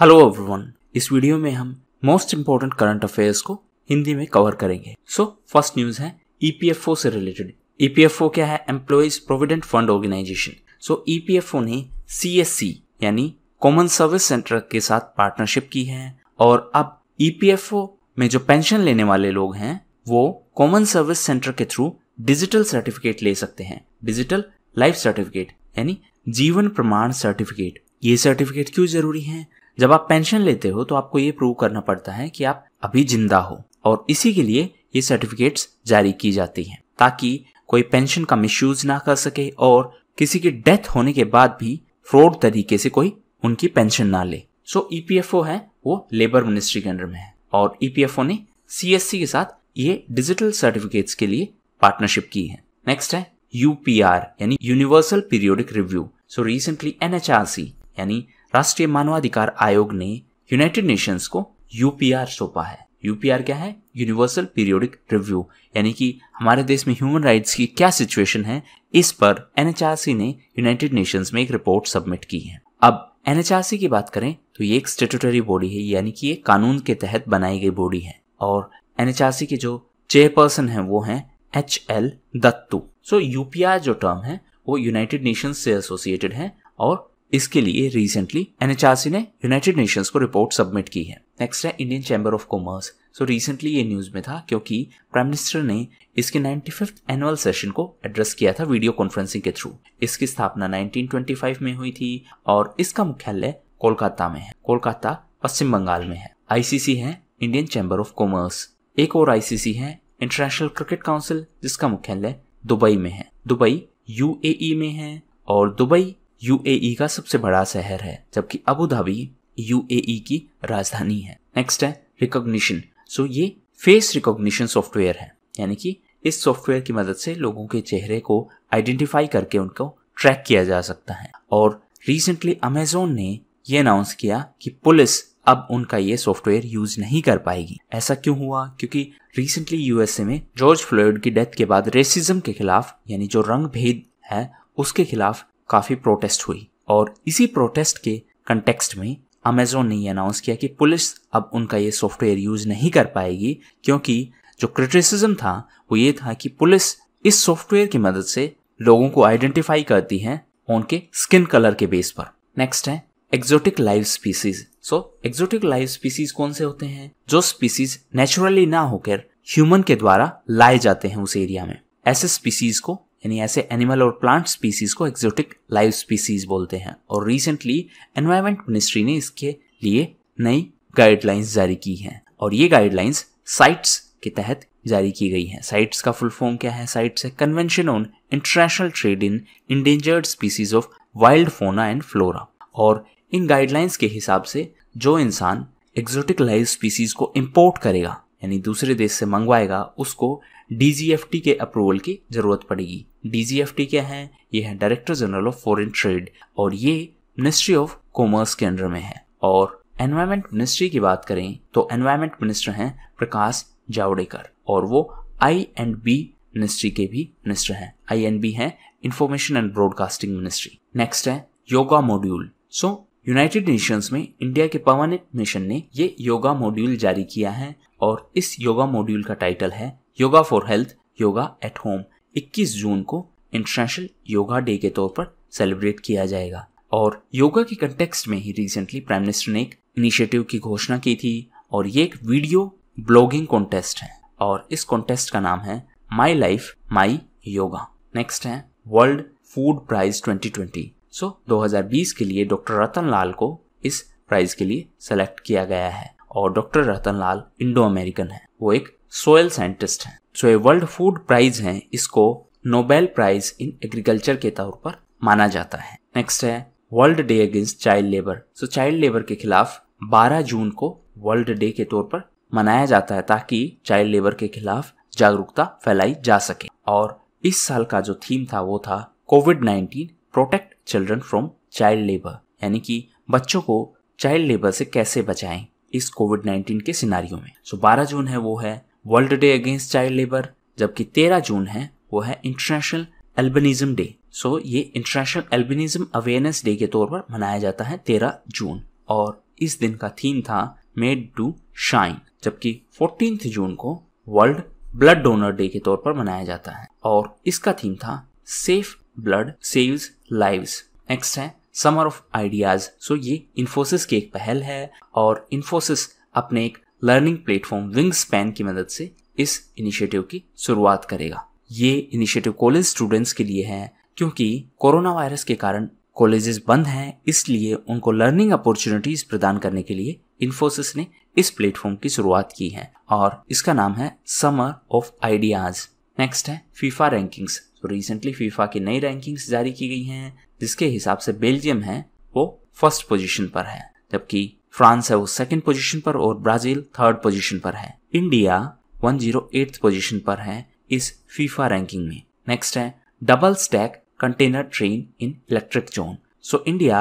hello everyone इस video में हम मोस्ट इम्पोर्टेंट करंट अफेयर्स को हिंदी में कवर करेंगे सो फर्स्ट न्यूज है ईपीएफओ e से रिलेटेड ईपीएफओ e क्या है employees provident fund organisation so EPFO ने सीएससी यानी कॉमन सर्विस सेंटर के साथ पार्टनरशिप की है और अब ईपीएफओ e में जो पेंशन लेने वाले लोग हैं वो कॉमन सर्विस सेंटर के थ्रू डिजिटल सर्टिफिकेट ले सकते हैं डिजिटल लाइफ सर्टिफिकेट यानी जीवन प्रमाण सर्टिफिकेट ये सर्टिफिकेट क्यों जरूरी है जब आप पेंशन लेते हो तो आपको ये प्रूव करना पड़ता है कि आप अभी जिंदा हो और इसी के लिए ये सर्टिफिकेट्स जारी की जाती हैं ताकि कोई पेंशन का मिसयूज ना कर सके और किसी की डेथ होने के बाद भी फ्रॉड तरीके से कोई उनकी पेंशन ना ले सो ईपीएफओ e है वो लेबर मिनिस्ट्री के अंडर में है और ईपीएफओ e ने सीएससी के साथ ये डिजिटल सर्टिफिकेट्स के लिए पार्टनरशिप की है नेक्स्ट है यूपीआर यानी universal periodic review so recently NHRC यानी राष्ट्रीय मानवाधिकार आयोग ने यूनाइटेड नेशंस को यूपीआर सौंपा है यूपीआर क्या है यूनिवर्सल पीरियोडिक रिव्यू यानी कि हमारे देश में ह्यूमन राइट्स की क्या सिचुएशन है इस पर एनएचआरसी ने यूनाइटेड नेशंस में एक रिपोर्ट सबमिट की है अब एनएचआरसी की बात करें तो ये एक स्टेटूटरी बॉडी है यानी कि ये कानून के तहत बनाई गई बॉडी है और एनएचआरसी के जो चेयरपर्सन है वो है H L Dattu so UPR जो टर्म है वो यूनाइटेड नेशंस से एसोसिएटेड है और इसके लिए रिसेंटली एनएचआरसी ने यूनाइटेड नेशंस को रिपोर्ट सबमिट की है नेक्स्ट है Indian chamber of commerce so recently ये न्यूज में था क्योंकि प्राइम मिनिस्टर ने इसके नाइन्टी फिफ्थ एनुअल सेशन को एड्रेस किया था वीडियो कॉन्फ्रेंसिंग के थ्रू इसकी स्थापना 1925 में हुई थी और इसका मुख्यालय कोलकाता में है कोलकाता पश्चिम बंगाल में है आईसीसी है इंडियन चैम्बर ऑफ कॉमर्स एक और आईसीसी है इंटरनेशनल क्रिकेट काउंसिल जिसका मुख्यालय दुबई में है दुबई यूएई e में है और दुबई यूएई का सबसे बड़ा शहर है जबकि अबू धाबी यूएई की राजधानी है नेक्स्ट है रिकॉग्निशन सो ये फेस रिकॉग्निशन सॉफ्टवेयर है यानी कि इस सॉफ्टवेयर की मदद से लोगों के चेहरे को आइडेंटिफाई करके उनको ट्रैक किया जा सकता है और रिसेंटली अमेजोन ने ये अनाउंस किया कि पुलिस अब उनका ये सॉफ्टवेयर यूज नहीं कर पाएगी ऐसा क्यों हुआ क्योंकि रिसेंटली यूएसए में जॉर्ज फ्लोइड की डेथ के बाद रेसिज्म के खिलाफ यानी जो रंग भेद है उसके खिलाफ काफ़ी प्रोटेस्ट हुई और इसी प्रोटेस्ट के कंटेक्स्ट में अमेजोन ने यह अनाउंस किया कि पुलिस अब उनका ये सॉफ्टवेयर यूज नहीं कर पाएगी क्योंकि जो क्रिटिसिज्म था वो ये था कि पुलिस इस सॉफ्टवेयर की मदद से लोगों को आइडेंटिफाई करती है उनके स्किन कलर के बेस पर नेक्स्ट है exotic live species so exotic live species कौन से होते हैं जो स्पीसीज नेचुरली ना होकर ह्यूमन के द्वारा लाए जाते हैं उस एरिया में ऐसे स्पीसीज को यानी ऐसे एनिमल और प्लांट स्पीसीज को एक्जोटिक लाइव स्पीसीज बोलते हैं और रिसेंटली एनवायरमेंट मिनिस्ट्री ने इसके लिए नई गाइडलाइंस जारी की हैं और ये गाइडलाइंस साइट्स के तहत जारी की गई है साइट्स का फुल फॉर्म क्या है साइट्स है convention on international trade in endangered species of wild fauna and flora और इन गाइडलाइंस के हिसाब से जो इंसान एक्जोटिक लाइव स्पीसीज को इम्पोर्ट करेगा यानी दूसरे देश से मंगवाएगा उसको डीजीएफटी के अप्रूवल की जरूरत पड़ेगी डीजीएफटी क्या है ये है director general of foreign trade और ये मिनिस्ट्री ऑफ कॉमर्स के अंडर में है और एनवायरमेंट मिनिस्ट्री की बात करें तो एनवायरमेंट मिनिस्टर हैं प्रकाश जावड़ेकर और वो आई एंड बी मिनिस्ट्री के भी मिनिस्टर हैं आई एंड बी है information and broadcasting ministry next है yoga module so United Nations में इंडिया के परमानेंट मिशन ने ये योगा मॉड्यूल जारी किया है और इस योगा मॉड्यूल का टाइटल है yoga for health yoga at home 21 जून को इंटरनेशनल योगा डे के तौर पर सेलिब्रेट किया जाएगा और योगा के कंटेक्स्ट में ही रिसेंटली प्राइम मिनिस्टर ने एक इनिशिएटिव की घोषणा की थी और ये एक वीडियो ब्लॉगिंग कॉन्टेस्ट है और इस कॉन्टेस्ट का नाम है my life my yoga next है world food prize 2020 so so, 2020 के लिए डॉक्टर रतन लाल को इस प्राइज के लिए सेलेक्ट किया गया है और doctor Ratan Lal Indo American है वो एक सोयल साइंटिस्ट हैं सो ये वर्ल्ड फूड प्राइज है इसको नोबेल प्राइज इन एग्रीकल्चर के तौर पर माना जाता है नेक्स्ट है world day against child labour so child labour के खिलाफ 12 जून को वर्ल्ड डे के तौर पर मनाया जाता है ताकि चाइल्ड लेबर के खिलाफ जागरूकता फैलाई जा सके और इस साल का जो थीम था वो था COVID 19 protect children from child labour यानी कि बच्चों को चाइल्ड लेबर से कैसे बचाएं इस कोविड 19 के सिनारियों में सो so, 12 जून है वो है world day against child labour जबकि तेरह जून है वो है इंटरनेशनल एल्बनिज्म डे सो ये इंटरनेशनल एल्बनिज्म अवेयरनेस डे के तौर पर मनाया जाता है तेरह जून और इस दिन का थीम था मेड टू शाइन जबकि फोर्टीन जून को वर्ल्ड ब्लड डोनर डे के तौर पर मनाया जाता है और इसका थीम था safe blood saves lives next है समर ऑफ आइडियाज सो ये इन्फोसिस की एक पहल है और इन्फोसिस अपने एक लर्निंग प्लेटफॉर्म स्पैन की मदद से इस इनिशिएटिव की शुरुआत करेगा ये इनिशिएटिव कॉलेज स्टूडेंट्स के लिए है क्योंकि कोरोना वायरस के कारण कॉलेजेस बंद हैं इसलिए उनको लर्निंग अपॉर्चुनिटीज प्रदान करने के लिए इन्फोसिस ने इस प्लेटफॉर्म की शुरुआत की है और इसका नाम है समर ऑफ आइडियाज नेक्स्ट है फीफा रैंकिंग्स तो रिसेंटली फीफा की नई रैंकिंग्स जारी की गई हैं जिसके हिसाब से बेल्जियम है वो फर्स्ट पोजीशन पर है जबकि फ्रांस है वो सेकंड पोजिशन पर और ब्राजील थर्ड पोजिशन पर है इंडिया वन एट पोजिशन पर है इस फीफा रैंकिंग में नेक्स्ट है double stack container train in electric zone so India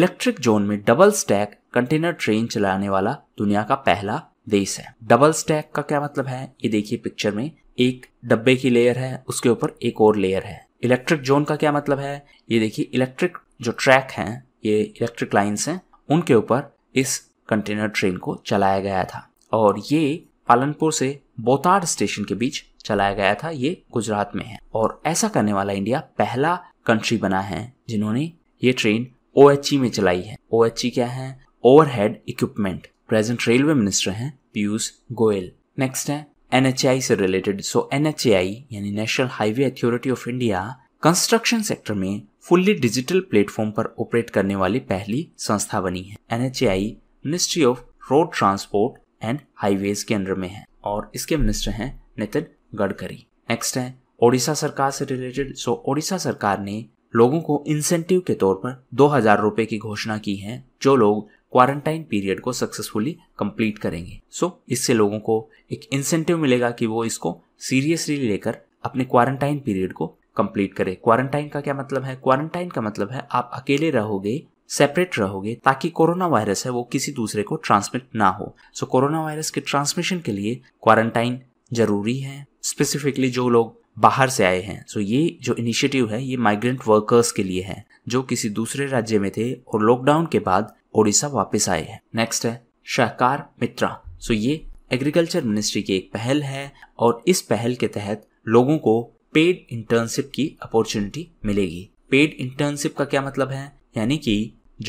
electric zone में डबल स्टैक कंटेनर ट्रेन चलाने वाला दुनिया का पहला देश है डबल स्टैक का क्या मतलब है ये देखिए पिक्चर में एक डब्बे की लेयर है उसके ऊपर एक और लेयर है इलेक्ट्रिक जोन का क्या मतलब है ये देखिए इलेक्ट्रिक जो ट्रैक है ये इलेक्ट्रिक लाइन्स हैं उनके ऊपर इस कंटेनर ट्रेन को चलाया गया था और ये पालनपुर से बोताड़ स्टेशन के बीच चलाया गया था ये गुजरात में है और ऐसा करने वाला इंडिया पहला कंट्री बना है जिन्होंने ये ट्रेन ओ e में चलाई है ओ e क्या है overhead equipment present railway minister हैं पीयूष गोयल नेक्स्ट है एन से रिलेटेड सो एन यानी national highway authority of India construction sector में फुल्ली डिजिटल प्लेटफॉर्म पर ऑपरेट करने वाली पहली संस्था बनी है NHAI ministry of road transport and highways के अंडर में है और इसके मिनिस्टर हैं नितिन गडकरी नेक्स्ट है ओडिशा सरकार से रिलेटेड सो ओडिशा सरकार ने लोगों को इंसेंटिव के तौर पर दो हजार रूपए की घोषणा की है जो लोग क्वारंटाइन पीरियड को सक्सेसफुली कंप्लीट करेंगे सो so, इससे लोगों को एक इंसेंटिव मिलेगा कि वो इसको सीरियसली लेकर अपने क्वारंटाइन पीरियड को कंप्लीट करें क्वारंटाइन का क्या मतलब है क्वारंटाइन का मतलब है आप अकेले रहोगे सेपरेट रहोगे ताकि कोरोना वायरस है वो किसी दूसरे को ट्रांसमिट ना हो सो कोरोना वायरस के ट्रांसमिशन के लिए क्वारंटाइन जरूरी है स्पेसिफिकली जो लोग बाहर से आए हैं सो so ये जो इनिशिएटिव है ये माइग्रेंट वर्कर्स के लिए है जो किसी दूसरे राज्य में थे और लॉकडाउन के बाद ओडिशा वापस आए हैं नेक्स्ट है सहकार मित्रा सो so ये एग्रीकल्चर मिनिस्ट्री की एक पहल है और इस पहल के तहत लोगों को पेड इंटर्नशिप की अपॉर्चुनिटी मिलेगी पेड इंटर्नशिप का क्या मतलब है यानी कि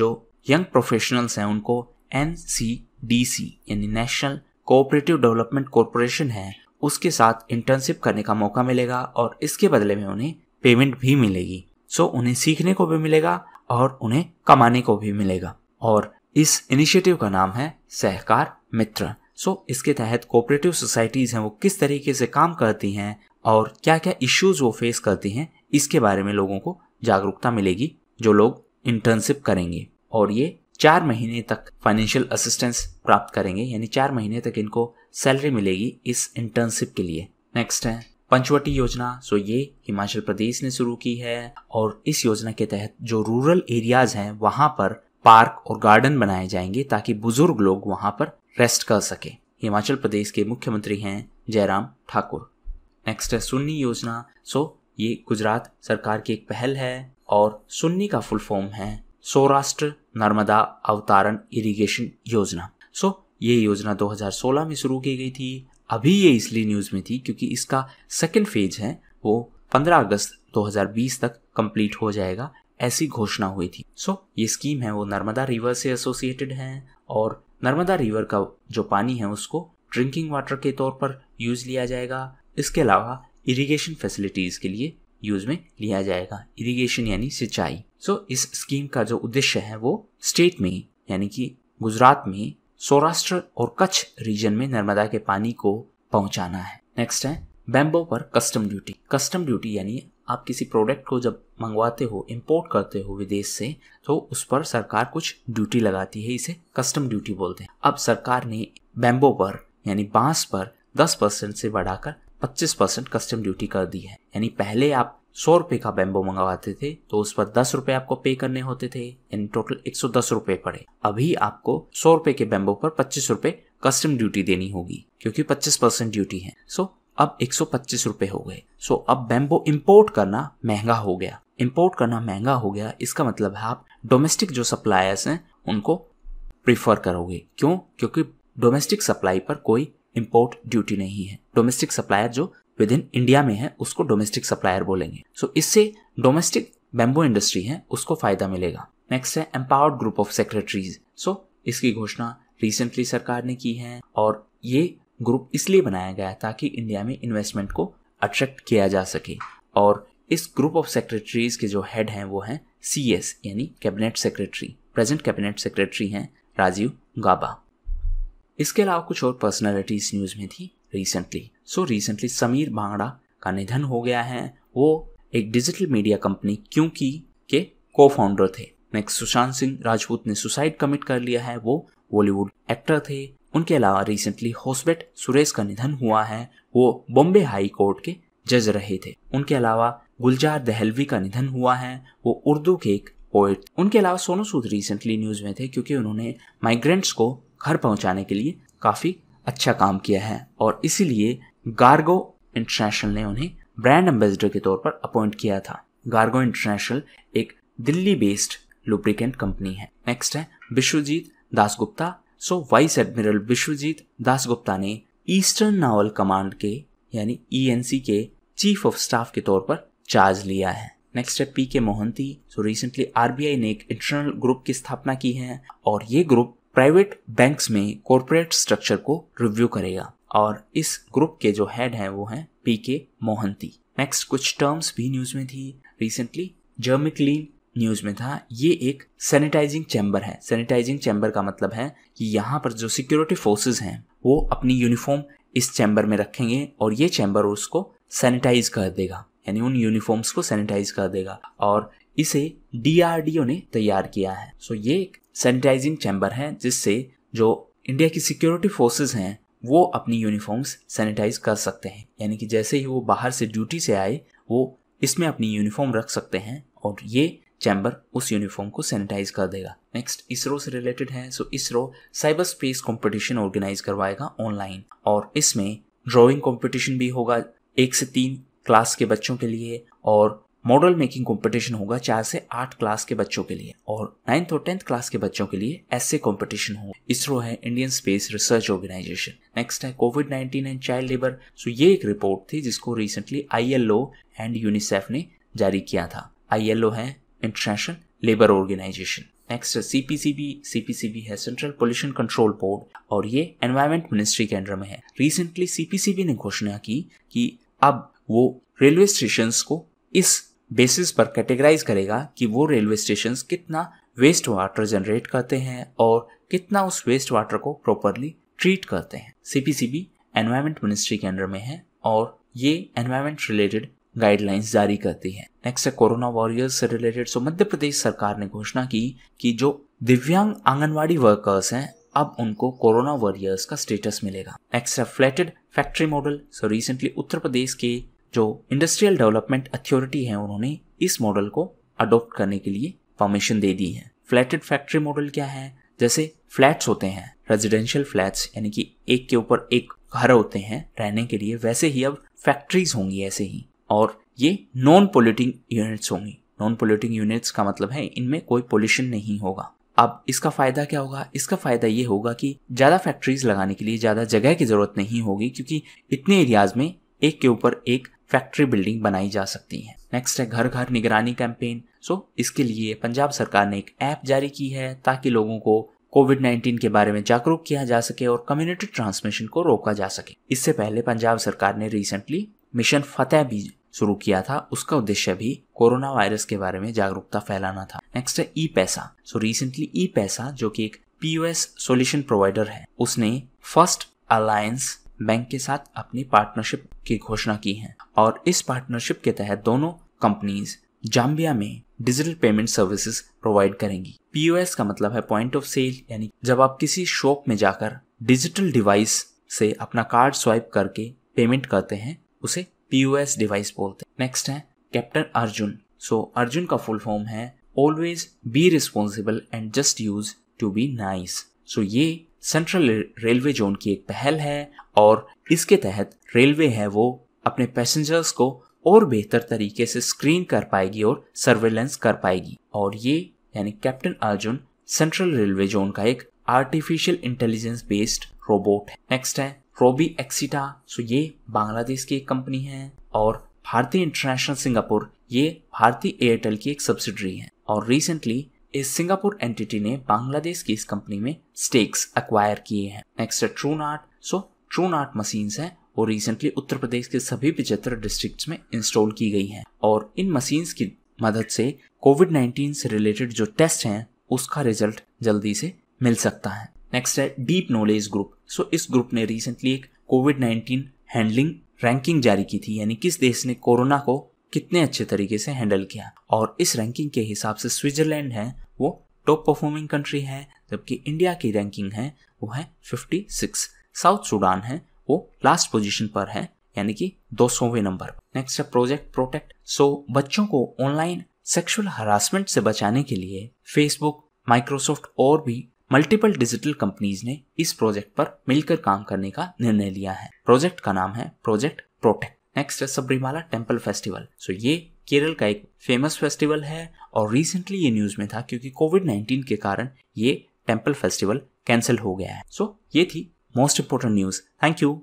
जो यंग प्रोफेशनल्स हैं उनको एन यानी नेशनल कोऑपरेटिव डेवलपमेंट कॉरपोरेशन है उसके साथ इंटर्नशिप करने का मौका मिलेगा और इसके बदले में उन्हें पेमेंट भी मिलेगी सो so, उन्हें सीखने को भी मिलेगा और उन्हें कमाने को भी मिलेगा और इस इनिशिएटिव का नाम है सहकार मित्र सो so, इसके तहत कोऑपरेटिव सोसाइटीज हैं वो किस तरीके से काम करती हैं और क्या क्या इश्यूज वो फेस करते हैं इसके बारे में लोगों को जागरूकता मिलेगी जो लोग इंटर्नशिप करेंगे और ये चार महीने तक फाइनेंशियल असिस्टेंस प्राप्त करेंगे यानी चार महीने तक इनको सैलरी मिलेगी इस इंटर्नशिप के लिए नेक्स्ट है पंचवटी योजना सो ये हिमाचल प्रदेश ने शुरू की है और इस योजना के तहत जो रूरल एरियाज हैं वहाँ पर पार्क और गार्डन बनाए जाएंगे ताकि बुजुर्ग लोग वहाँ पर रेस्ट कर सके हिमाचल प्रदेश के मुख्यमंत्री हैं जयराम ठाकुर नेक्स्ट है सुन्नी योजना सो ये गुजरात सरकार की एक पहल है और सुन्नी का फुल फॉर्म है सौराष्ट्र नर्मदा अवतारण इरिगेशन योजना सो ये योजना 2016 में शुरू की गई थी अभी ये इसलिए न्यूज़ में थी क्योंकि इसका सेकेंड फेज है वो 15 अगस्त 2020 तक कंप्लीट हो जाएगा ऐसी घोषणा हुई थी सो so, ये स्कीम है वो नर्मदा रिवर से एसोसिएटेड है और नर्मदा रिवर का जो पानी है उसको ड्रिंकिंग वाटर के तौर पर यूज लिया जाएगा इसके अलावा इरिगेशन फैसिलिटीज के लिए यूज में लिया जाएगा इरिगेशन यानी सिंचाई सो so, इस स्कीम का जो उद्देश्य है वो स्टेट में यानी कि गुजरात में सौराष्ट्र और कच्छ रीजन में नर्मदा के पानी को पहुंचाना है नेक्स्ट है बैम्बो पर कस्टम ड्यूटी कस्टम ड्यूटी यानी आप किसी प्रोडक्ट को जब मंगवाते हो इंपोर्ट करते हो विदेश से तो उस पर सरकार कुछ ड्यूटी लगाती है इसे कस्टम ड्यूटी बोलते हैं अब सरकार ने बैम्बो पर यानी बांस पर 10 परसेंट से बढ़ाकर 25 परसेंट कस्टम ड्यूटी कर दी है यानी पहले आप सौ रुपए का बेम्बो मंगवाते थे तो उस पर दस रुपए आपको पे करने होते थे यानी टोटल एक सौ दस रुपए पड़े अभी आपको सौ रुपए के बेम्बो पर पच्चीस रुपए कस्टम ड्यूटी देनी होगी क्योंकि पच्चीस परसेंट ड्यूटी है सो अब एक सौ पच्चीस रुपए हो गए सो अब बेम्बो इम्पोर्ट करना महंगा हो गया इम्पोर्ट करना महंगा हो गया इसका मतलब है आप डोमेस्टिक जो सप्लायर्स हैं उनको प्रिफर करोगे क्यों क्योंकि डोमेस्टिक सप्लाई पर कोई इम्पोर्ट ड्यूटी नहीं है डोमेस्टिक सप्लायर जो विद इन इंडिया में है उसको डोमेस्टिक सप्लायर बोलेंगे सो so, इससे डोमेस्टिक बेम्बो इंडस्ट्री है उसको फायदा मिलेगा नेक्स्ट है empowered group of secretaries so इसकी घोषणा रिसेंटली सरकार ने की है और ये ग्रुप इसलिए बनाया गया ताकि इंडिया में इन्वेस्टमेंट को अट्रैक्ट किया जा सके और इस ग्रुप ऑफ सेक्रेटरीज के जो हेड हैं वो हैं सी एस यानी cabinet secretary present cabinet secretary हैं राजीव गाबा इसके अलावा कुछ और पर्सनैलिटीज न्यूज में थी recently so recently Sameer Bhangra का निधन हो गया है वो एक डिजिटल मीडिया कंपनी क्योंकि के को फाउंडर थे नेक्स्ट सुशांत सिंह राजपूत ने सुसाइड कमिट कर लिया है वो बॉलीवुड एक्टर थे उनके अलावा रिसेंटली होस्बेट सुरेश का निधन हुआ है वो बॉम्बे हाई कोर्ट के जज रहे थे उनके अलावा गुलजार दहलवी का निधन हुआ है वो उर्दू के एक पोएट उनके अलावा सोनू सूद रिसेंटली न्यूज में थे क्योंकि उन्होंने माइग्रेंट्स को घर पहुंचाने के लिए काफ़ी अच्छा काम किया है और इसीलिए गार्गो इंटरनेशनल ने उन्हें ब्रांड एम्बेसडर के तौर पर अपॉइंट किया था गार्गो इंटरनेशनल एक दिल्ली बेस्ड लुब्रिकेंट कंपनी है नेक्स्ट है Vishwajit Dasgupta so vice admiral Vishwajit Dasgupta ने ईस्टर्न नावल कमांड के यानी ई e के चीफ ऑफ स्टाफ के तौर पर चार्ज लिया है नेक्स्ट है P K Mohanty so recently RBI ने एक इंटरनल ग्रुप की स्थापना की है और ये ग्रुप प्राइवेट बैंक्स में कॉरपोरेट स्ट्रक्चर को रिव्यू करेगा और इस ग्रुप के जो हेड हैं वो हैं पी के मोहंती नेक्स्ट कुछ टर्म्स भी न्यूज में थी रिसेंटली जर्मी क्लीन न्यूज में था ये एक सैनिटाइजिंग चैम्बर है सैनिटाइजिंग चैम्बर का मतलब है कि यहाँ पर जो सिक्योरिटी फोर्सेज हैं वो अपनी यूनिफॉर्म इस चैम्बर में रखेंगे और ये चैम्बर उसको सैनिटाइज कर देगा यानी उन यूनिफॉर्म्स को सैनिटाइज कर देगा और इसे डीआरडीओ ने तैयार किया है सो so, ये एक सैनिटाइजिंग चैम्बर हैं जिससे जो इंडिया की सिक्योरिटी फोर्सेज हैं वो अपनी यूनिफॉर्म्स सैनिटाइज कर सकते हैं यानी कि जैसे ही वो बाहर से ड्यूटी से आए वो इसमें अपनी यूनिफॉर्म रख सकते हैं और ये चैम्बर उस यूनिफॉर्म को सैनिटाइज कर देगा नेक्स्ट इसरो से रिलेटेड है so ISRO cyber space competition organise करवाएगा ऑनलाइन और इसमें ड्रॉइंग कॉम्पिटिशन भी होगा एक से तीन क्लास के बच्चों के लिए और मॉडल मेकिंग कंपटीशन होगा चार से आठ क्लास के बच्चों के लिए और नाइन्थ और टेंथ क्लास के बच्चों के लिए ऐसे कंपटीशन होगा इसरो है Indian space research organisation next है COVID nineteen and child labour so ये एक रिपोर्ट थी जिसको रिसेंटली आई एंड यूनिसेफ ने जारी किया था आई है इंटरनेशनल लेबर ऑर्गेनाइजेशन नेक्स्ट है सीपीसीबी सीपीसीबी है सेंट्रल पोल्यूशन कंट्रोल बोर्ड और ये एनवायरमेंट मिनिस्ट्री के अंडर में है रिसेंटली सीपीसीबी ने घोषणा की कि अब वो रेलवे स्टेशन को इस बेसिस पर कैटेगराइज करेगा कि वो रेलवे स्टेशन कितना वेस्ट वाटर जनरेट करते हैं और कितना उस वेस्ट वाटर को प्रॉपरली ट्रीट करते हैं सीपीसीबी एनवायरमेंट मिनिस्ट्री के अंडर में है और ये एनवायरमेंट रिलेटेड गाइडलाइंस जारी करती है नेक्स्ट है कोरोना वॉरियर्स से रिलेटेड सो मध्य प्रदेश सरकार ने घोषणा की कि जो दिव्यांग आंगनवाड़ी वर्कर्स हैं अब उनको कोरोना वॉरियर्स का स्टेटस मिलेगा नेक्स्ट है flatted factory model so recently Uttar Pradesh के जो इंडस्ट्रियल डेवलपमेंट अथॉरिटी है उन्होंने इस मॉडल को अडोप्ट करने के लिए परमिशन दे दी है फ्लैटेड फैक्ट्री मॉडल क्या है जैसे फ्लैट्स होते हैं रेजिडेंशियल फ्लैट्स यानी कि एक के ऊपर एक घर होते हैं रहने के लिए वैसे ही अब फैक्ट्रीज होंगी ऐसे ही और ये नॉन पोल्यूटिंग यूनिट्स होंगी नॉन पोल्यूटिंग यूनिट्स का मतलब है इनमें कोई पोल्यूशन नहीं होगा अब इसका फायदा क्या होगा इसका फायदा ये होगा कि ज्यादा फैक्ट्रीज लगाने के लिए ज्यादा जगह की जरूरत नहीं होगी क्योंकि इतने एरियाज में एक के ऊपर एक फैक्ट्री बिल्डिंग बनाई जा सकती है नेक्स्ट है घर घर निगरानी कैंपेन सो इसके लिए पंजाब सरकार ने एक ऐप जारी की है ताकि लोगों को कोविड 19 के बारे में जागरूक किया जा सके और कम्युनिटी ट्रांसमिशन को रोका जा सके इससे पहले पंजाब सरकार ने रिसेंटली मिशन फतेह भी शुरू किया था उसका उद्देश्य भी कोरोना वायरस के बारे में जागरूकता फैलाना था नेक्स्ट है ई पैसा सो रिसेंटली ई पैसा जो कि एक पीओएस सॉल्यूशन प्रोवाइडर है उसने फर्स्ट अलायंस बैंक के साथ अपनी पार्टनरशिप की घोषणा की है और इस पार्टनरशिप के तहत दोनों कंपनीज जाम्बिया में डिजिटल पेमेंट सर्विसेज प्रोवाइड करेंगी पीओएस का मतलब है पॉइंट ऑफ सेल यानी जब आप किसी शॉप में जाकर डिजिटल डिवाइस से अपना कार्ड स्वाइप करके पेमेंट करते हैं उसे पीओएस डिवाइस बोलते हैं नेक्स्ट है कैप्टन अर्जुन सो अर्जुन का फुल फॉर्म है always be responsible and just use to be nice so ये सेंट्रल रेलवे जोन की एक पहल है और इसके तहत रेलवे है वो अपने पैसेंजर्स को और बेहतर तरीके से स्क्रीन कर पाएगी और सर्वेलेंस कर पाएगी और ये यानी captain Arjun central railway zone का एक आर्टिफिशियल इंटेलिजेंस बेस्ड रोबोट है नेक्स्ट है रोबी एक्सिटा सो ये बांग्लादेश की एक कंपनी है और भारतीय इंटरनेशनल सिंगापुर ये भारतीय एयरटेल की एक सब्सिडरी है और रिसेंटली इस सिंगापुर एंटिटी ने बांग्लादेश की इस कंपनी में स्टेक्स अक्वायर किए हैं नेक्स्ट है Truenat so Truenat machine है वो रिसेंटली उत्तर प्रदेश के सभी पिछहत्तर डिस्ट्रिक्ट में इंस्टॉल की गई है और इन मशीन की मदद से कोविड नाइन्टीन से रिलेटेड जो टेस्ट है उसका रिजल्ट जल्दी से मिल सकता है नेक्स्ट है डीप नॉलेज ग्रुप सो इस ग्रुप ने रिसेंटली एक कोविड नाइन्टीन हैंडलिंग रैंकिंग जारी की थी यानी किस देश ने कोरोना को कितने अच्छे तरीके से हैंडल किया और इस रैंकिंग के हिसाब से स्विट्जरलैंड है वो टॉप परफॉर्मिंग कंट्री है जबकि इंडिया की रैंकिंग है वो है फिफ्टी सिक्स साउथ सूडान है वो लास्ट पोजिशन पर है यानी कि दो सौवें नंबर नेक्स्ट है प्रोजेक्ट प्रोटेक्ट सो बच्चों को ऑनलाइन सेक्सुअल हरासमेंट से बचाने के लिए फेसबुक माइक्रोसॉफ्ट और भी मल्टीपल डिजिटल कंपनीज ने इस प्रोजेक्ट पर मिलकर काम करने का निर्णय लिया है प्रोजेक्ट का नाम है प्रोजेक्ट प्रोटेक्ट नेक्स्ट है सबरीमाला टेम्पल फेस्टिवल सो ये केरल का एक फेमस फेस्टिवल है और रिसेंटली ये न्यूज में था क्योंकि कोविड नाइन्टीन के कारण ये टेम्पल फेस्टिवल कैंसिल हो गया है सो so, ये थी most important news thank you